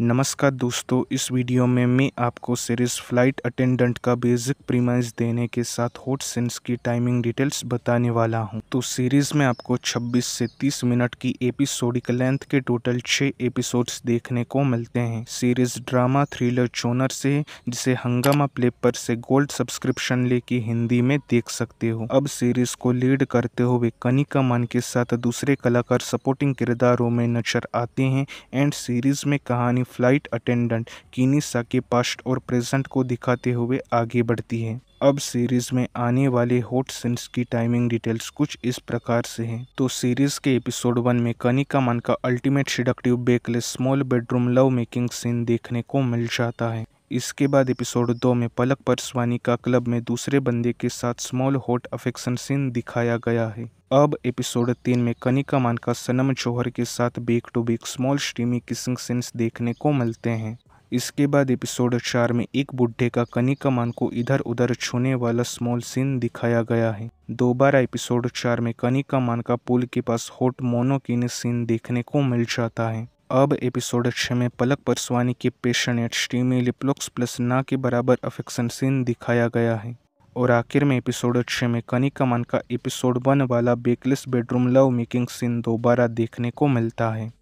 नमस्कार दोस्तों इस वीडियो में मैं आपको सीरीज फ्लाइट अटेंडेंट का बेसिक प्रीमाइज देने के साथ हॉट सेंस की टाइमिंग डिटेल्स बताने वाला हूं तो सीरीज में आपको 26 से 30 मिनट की एपिसोडिक लेंथ के टोटल छः एपिसोड्स देखने को मिलते हैं सीरीज ड्रामा थ्रिलर चोनर से है जिसे हंगामा प्ले पर से गोल्ड सब्सक्रिप्शन लेके हिंदी में देख सकते हो अब सीरीज को लीड करते हुए कनिका मान के साथ दूसरे कलाकार सपोर्टिंग किरदारों में नजर आते हैं एंड सीरीज में कहानी फ्लाइट अटेंडेंट कीनिसा के पास्ट और प्रेजेंट को दिखाते हुए आगे बढ़ती है अब सीरीज में आने वाले हॉट सीन्स की टाइमिंग डिटेल्स कुछ इस प्रकार से हैं तो सीरीज के एपिसोड वन में कनिका मन का ultimate seductive backless small bedroom love making scene देखने को मिल जाता है इसके बाद एपिसोड दो में पलक परसवानी का क्लब में दूसरे बंदे के साथ स्मॉल हॉट अफेक्शन सीन दिखाया गया है अब एपिसोड तीन में कनिका मान का सनम जौहर के साथ back to back small steamy kissing scenes देखने को मिलते हैं इसके बाद एपिसोड चार में एक बुढ़े का कनिका मान को इधर उधर छूने वाला स्मॉल सीन दिखाया गया है दोबारा एपिसोड चार में कनिका मान का पुल के पास हॉट मोनोकिन सीन देखने को मिल जाता है अब एपिसोड छः में पलक परसवानी की एच टी में लिप्लॉक्स प्लस ना के बराबर अफेक्शन सीन दिखाया गया है और आखिर में एपिसोड छः में कनी कमान का एपिसोड वन वाला backless bedroom love making scene दोबारा देखने को मिलता है